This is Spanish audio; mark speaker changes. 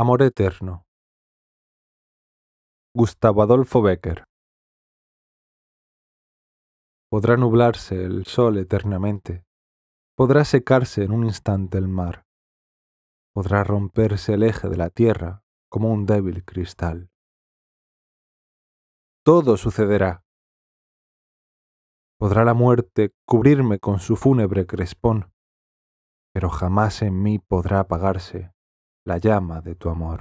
Speaker 1: Amor Eterno. Gustavo Adolfo Becker. Podrá
Speaker 2: nublarse el sol eternamente, podrá secarse en un instante el mar, podrá romperse el eje de la tierra como un débil cristal. Todo sucederá. Podrá la muerte cubrirme con su fúnebre crespón, pero jamás en mí podrá
Speaker 1: apagarse la llama de tu amor.